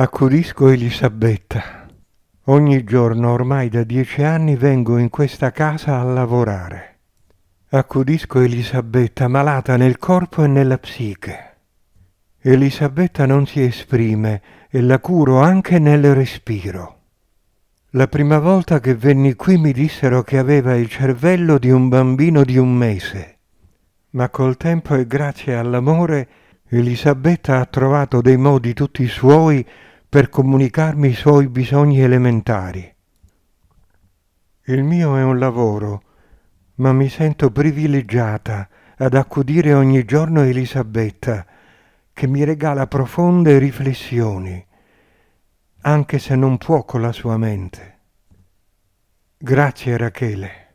Accudisco Elisabetta. Ogni giorno ormai da dieci anni vengo in questa casa a lavorare. Accudisco Elisabetta, malata nel corpo e nella psiche. Elisabetta non si esprime e la curo anche nel respiro. La prima volta che venni qui mi dissero che aveva il cervello di un bambino di un mese, ma col tempo e grazie all'amore Elisabetta ha trovato dei modi tutti suoi per comunicarmi i suoi bisogni elementari. Il mio è un lavoro, ma mi sento privilegiata ad accudire ogni giorno Elisabetta, che mi regala profonde riflessioni, anche se non può con la sua mente. Grazie Rachele.